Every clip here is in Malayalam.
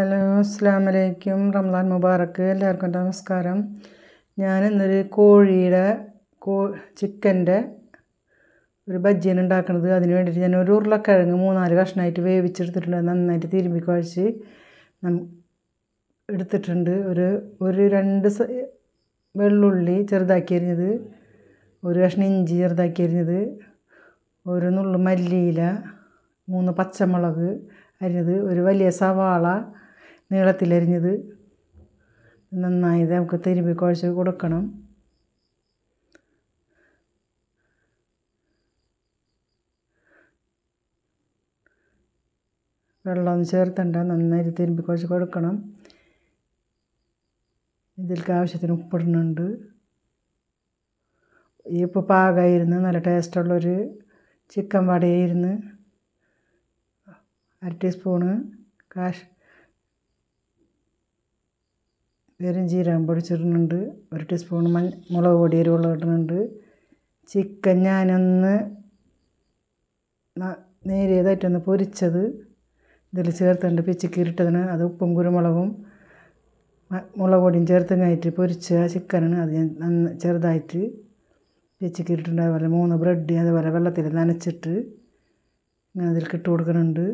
ഹലോ അസ്സാം വലൈക്കും റംസാൻ മുബാറക്ക് എല്ലാവർക്കും നമസ്കാരം ഞാൻ ഇന്നൊരു കോഴിയുടെ കോ ചിക്കൻ്റെ ഒരു ബജ്ജിയാണ് ഉണ്ടാക്കുന്നത് അതിന് വേണ്ടിയിട്ട് ഞാൻ ഒരു ഉരുളക്കിഴങ്ങ് മൂന്നാല് കഷ്ണമായിട്ട് വേവിച്ചെടുത്തിട്ടുണ്ട് നന്നായിട്ട് തിരുമ്പി കുഴച്ച് എടുത്തിട്ടുണ്ട് ഒരു ഒരു രണ്ട് വെള്ളുള്ളി ചെറുതാക്കി എരിഞ്ഞത് ഒരു കഷ്ണം ഇഞ്ചി ചെറുതാക്കി എരിഞ്ഞത് ഒരു നുള്ളു മല്ലിയില മൂന്ന് പച്ചമുളക് അരിഞ്ഞത് ഒരു വലിയ സവാള നീളത്തിലരിഞ്ഞത് നന്നായി നമുക്ക് തിരുമ്പി കുഴച്ച് കൊടുക്കണം വെള്ളമൊന്നും ചേർത്തണ്ട നന്നായി തിരുമ്പി കുഴച്ച് കൊടുക്കണം ഇതിലേക്ക് ആവശ്യത്തിന് ഉപ്പിടുന്നുണ്ട് ഈ ഇപ്പോൾ പാകമായിരുന്നു നല്ല ടേസ്റ്റുള്ളൊരു ചിക്കൻ വടയായിരുന്നു അര ടീസ്പൂണ് കാഷ് പെരും ജീരകം പൊടിച്ചിടുന്നുണ്ട് ഒരു ടീസ്പൂൺ മഞ്ഞ മുളക് പൊടി എരിവുള്ള ഇടുന്നുണ്ട് ചിക്കൻ ഞാനൊന്ന് നേരിയതായിട്ടൊന്ന് പൊരിച്ചത് ഇതിൽ ചേർത്തുണ്ട് പിച്ചിക്കിരിട്ടതിന് അത് ഉപ്പും കുരുമുളകും മുളക് പൊടിയും ചേർത്ത് കഴിഞ്ഞിട്ട് പൊരിച്ച ചിക്കനാണ് അത് ഞാൻ നന്ന ചെറുതായിട്ട് പിച്ചിക്കിരിട്ടുണ്ട് അതുപോലെ മൂന്ന് ബ്രെഡ് അതുപോലെ വെള്ളത്തിൽ നനച്ചിട്ട് ഞാൻ അതിൽ ഇട്ട് കൊടുക്കുന്നുണ്ട്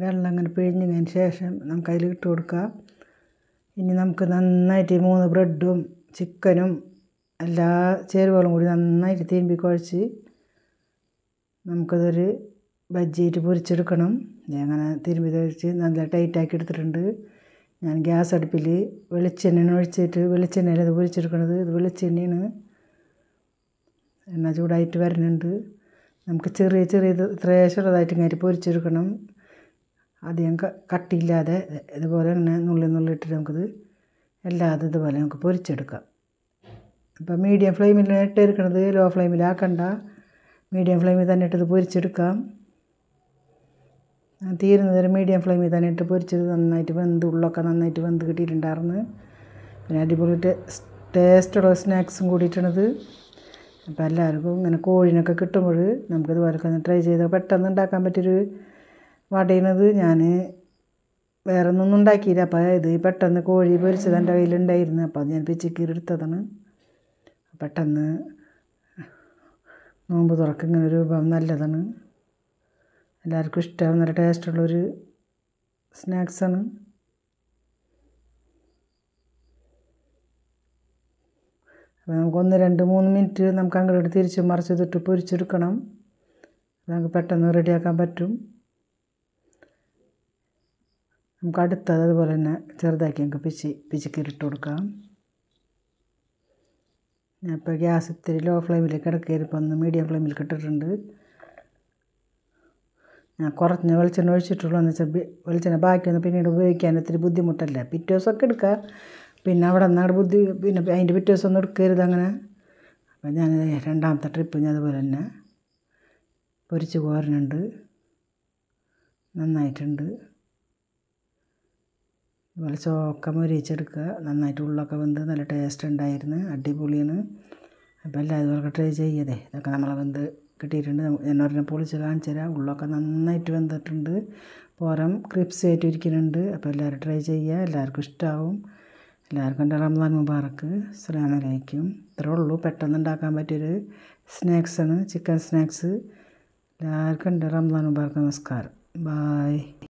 വെള്ളം അങ്ങനെ പിഴിഞ്ഞതിന് ശേഷം നമുക്ക് അതിൽ ഇട്ട് കൊടുക്കുക ഇനി നമുക്ക് നന്നായിട്ട് മൂന്ന് ബ്രെഡും ചിക്കനും എല്ലാ ചേരുവകളും കൂടി നന്നായിട്ട് തീമ്പി കുഴച്ച് നമുക്കതൊരു ബജ്ജിയിട്ട് പൊരിച്ചെടുക്കണം അങ്ങനെ തിരുമ്പി തയ്ച്ച് നല്ല ടൈറ്റാക്കി എടുത്തിട്ടുണ്ട് ഞാൻ ഗ്യാസ് അടുപ്പിൽ വെളിച്ചെണ്ണ ഒഴിച്ചിട്ട് വെളിച്ചെണ്ണയിൽ അത് പൊരിച്ചെടുക്കണത് ഇത് വെളിച്ചെണ്ണയാണ് എണ്ണ ചൂടായിട്ട് വരുന്നുണ്ട് നമുക്ക് ചെറിയ ചെറിയ ത്രേശ്വരതായിട്ട് കയറി പൊരിച്ചെടുക്കണം അധികം കട്ടിയില്ലാതെ ഇതുപോലെ തന്നെ നുള്ളി നുള്ളി ഇട്ടിട്ട് നമുക്കിത് അല്ലാതെ ഇതുപോലെ നമുക്ക് പൊരിച്ചെടുക്കാം അപ്പോൾ മീഡിയം ഫ്ലെയിമിൽ ഇട്ടിരിക്കണത് ലോ ഫ്ലെയിമിലാക്കണ്ട മീഡിയം ഫ്ലെയിമിൽ തന്നെ ഇട്ടത് പൊരിച്ചെടുക്കാം തീരുന്നത് മീഡിയം ഫ്ലെയിമിൽ തന്നെ ഇട്ട് പൊരിച്ചത് നന്നായിട്ട് വെന്ത് ഉള്ളൊക്കെ നന്നായിട്ട് വെന്ത് കിട്ടിയിട്ടുണ്ടായിരുന്നു പിന്നെ അടിപൊളി ടേസ്റ്റുള്ള സ്നാക്സും കൂടിയിട്ടാണിത് അപ്പോൾ എല്ലാവർക്കും ഇങ്ങനെ കോഴിനൊക്കെ കിട്ടുമ്പോൾ നമുക്കിതുപോലൊക്കെ ഒന്ന് ട്രൈ ചെയ്ത് പെട്ടെന്ന് ഉണ്ടാക്കാൻ പറ്റിയൊരു വടയണത് ഞാൻ വേറെ ഒന്നും ഉണ്ടാക്കിയില്ല അപ്പോൾ ഇത് പെട്ടെന്ന് കോഴി പൊരിച്ചത് എൻ്റെ കയ്യിലുണ്ടായിരുന്നു അപ്പോൾ ഞാൻ പിച്ചിക്കീറി എടുത്തതാണ് പെട്ടെന്ന് നോമ്പ് തുറക്കിങ്ങനെ ഒരു വിഭവം നല്ലതാണ് എല്ലാവർക്കും ഇഷ്ടമാവും നല്ല ടേസ്റ്റുള്ളൊരു സ്നാക്സാണ് അപ്പോൾ നമുക്ക് ഒന്ന് രണ്ട് മൂന്ന് മിനിറ്റ് നമുക്ക് അങ്ങോട്ട് തിരിച്ച് മറിച്ച് തൊട്ട് പൊരിച്ചെടുക്കണം നമുക്ക് പെട്ടെന്ന് റെഡിയാക്കാൻ പറ്റും നമുക്ക് അടുത്തത് അതുപോലെ തന്നെ ചെറുതാക്കി നമുക്ക് പിച്ചി പിച്ചിക്കിരിട്ട് കൊടുക്കാം ഞാൻ ഇപ്പോൾ ഗ്യാസ് ഇത്തിരി ലോ ഫ്ലെയിമിലേക്ക് ഇടക്കയറിപ്പോൾ ഒന്ന് മീഡിയം ഫ്ലെയിമിലേക്ക് ഇട്ടിട്ടുണ്ട് ഞാൻ കുറച്ച് വെളിച്ചെണ്ണ ഒഴിച്ചിട്ടുള്ളൂ എന്ന് വെച്ചാൽ വെളിച്ചെണ്ണ ബാക്കിയൊന്നും പിന്നീട് ഉപയോഗിക്കാൻ ഒത്തിരി ബുദ്ധിമുട്ടല്ല പിറ്റേ ദിവസമൊക്കെ എടുക്കുക പിന്നെ അവിടെ അവിടെ ബുദ്ധി പിന്നെ അതിൻ്റെ പിറ്റേ ദിവസം ഒന്നും എടുക്കരുത് അങ്ങനെ അപ്പം ഞാൻ രണ്ടാമത്തെ ട്രിപ്പ് ഞാൻ അതുപോലെ തന്നെ പൊരിച്ച് കോരുന്നുണ്ട് നന്നായിട്ടുണ്ട് അതുപോലെ ചോക്ക മൊരിയിച്ചെടുക്കുക നന്നായിട്ട് ഉള്ളൊക്കെ വെന്ത് നല്ല ടേസ്റ്റ് ഉണ്ടായിരുന്നു അടിപൊളിയാണ് അപ്പോൾ എല്ലാവരും ട്രൈ ചെയ്യതേ ഇതൊക്കെ നമ്മളെ വെന്ത് കിട്ടിയിട്ടുണ്ട് എന്നൊരെണ്ണം പൊളിച്ച് കാണിച്ചു തരാം ഉള്ളൊക്കെ നന്നായിട്ട് വെന്തിട്ടുണ്ട് പുറം ക്രിപ്സ് ആയിട്ട് ഇരിക്കുന്നുണ്ട് അപ്പോൾ എല്ലാവരും ട്രൈ ചെയ്യുക എല്ലാവർക്കും ഇഷ്ടമാവും എല്ലാവർക്കും എൻ്റെ റംസാൻ മുബാറക്ക് അസ്സാമലൈക്കും ഇത്രേ ഉള്ളൂ പെട്ടെന്ന് ഉണ്ടാക്കാൻ പറ്റിയൊരു സ്നാക്സാണ് ചിക്കൻ സ്നാക്സ് എല്ലാവർക്കും എൻ്റെ റംസാൻ മുബാറക്ക് നമസ്കാരം ബായ്